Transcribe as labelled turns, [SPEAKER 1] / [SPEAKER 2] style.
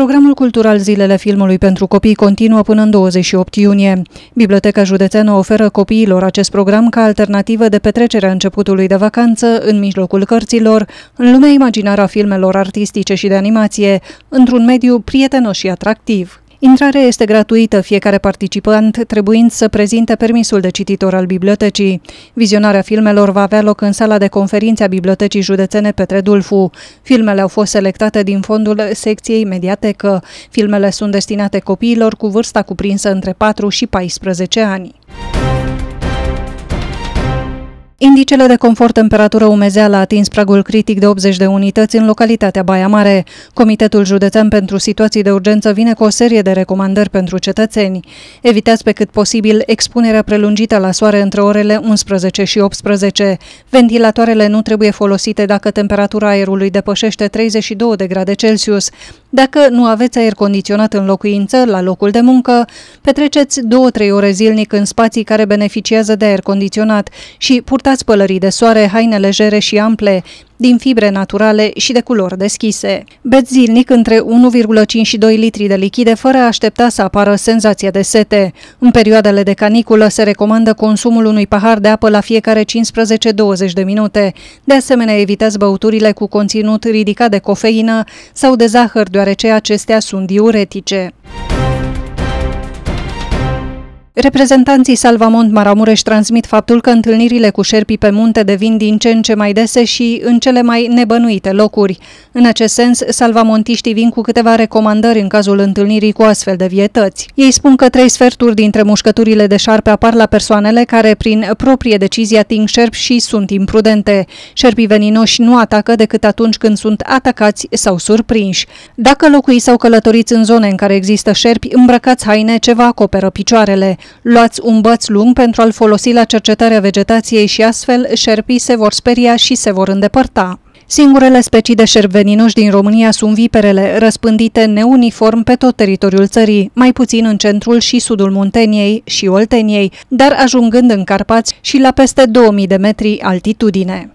[SPEAKER 1] Programul cultural Zilele Filmului pentru Copii continuă până în 28 iunie. Biblioteca Județeană oferă copiilor acest program ca alternativă de petrecere a începutului de vacanță în mijlocul cărților, în lumea imaginară a filmelor artistice și de animație, într-un mediu prietenos și atractiv. Intrarea este gratuită, fiecare participant trebuind să prezinte permisul de cititor al bibliotecii. Vizionarea filmelor va avea loc în sala de conferințe a Bibliotecii Județene Petre Dulfu. Filmele au fost selectate din fondul secției mediatecă. Filmele sunt destinate copiilor cu vârsta cuprinsă între 4 și 14 ani. Indicele de confort temperatură umezeală a atins pragul critic de 80 de unități în localitatea Baia Mare. Comitetul Județean pentru Situații de Urgență vine cu o serie de recomandări pentru cetățeni. Evitați pe cât posibil expunerea prelungită la soare între orele 11 și 18. Ventilatoarele nu trebuie folosite dacă temperatura aerului depășește 32 de grade Celsius. Dacă nu aveți aer condiționat în locuință, la locul de muncă, petreceți 2-3 ore zilnic în spații care beneficiază de aer condiționat și purtați pălării de soare, haine legere și ample din fibre naturale și de culori deschise. Beți zilnic între 1,5 și 2 litri de lichide fără a aștepta să apară senzația de sete. În perioadele de caniculă se recomandă consumul unui pahar de apă la fiecare 15-20 de minute. De asemenea, evitați băuturile cu conținut ridicat de cofeină sau de zahăr, deoarece acestea sunt diuretice. Reprezentanții Salvamont Maramureș transmit faptul că întâlnirile cu șerpii pe munte devin din ce în ce mai dese și în cele mai nebănuite locuri. În acest sens, salvamontiștii vin cu câteva recomandări în cazul întâlnirii cu astfel de vietăți. Ei spun că trei sferturi dintre mușcăturile de șarpe apar la persoanele care, prin proprie decizie, ating șerpi și sunt imprudente. Șerpii veninoși nu atacă decât atunci când sunt atacați sau surprinși. Dacă locuiți sau călătoriți în zone în care există șerpi, îmbrăcați haine ce vă acoperă picioarele. Luați un băț lung pentru a-l folosi la cercetarea vegetației și astfel șerpii se vor speria și se vor îndepărta. Singurele specii de șerp veninoși din România sunt viperele, răspândite neuniform pe tot teritoriul țării, mai puțin în centrul și sudul Munteniei și Olteniei, dar ajungând în Carpați și la peste 2000 de metri altitudine.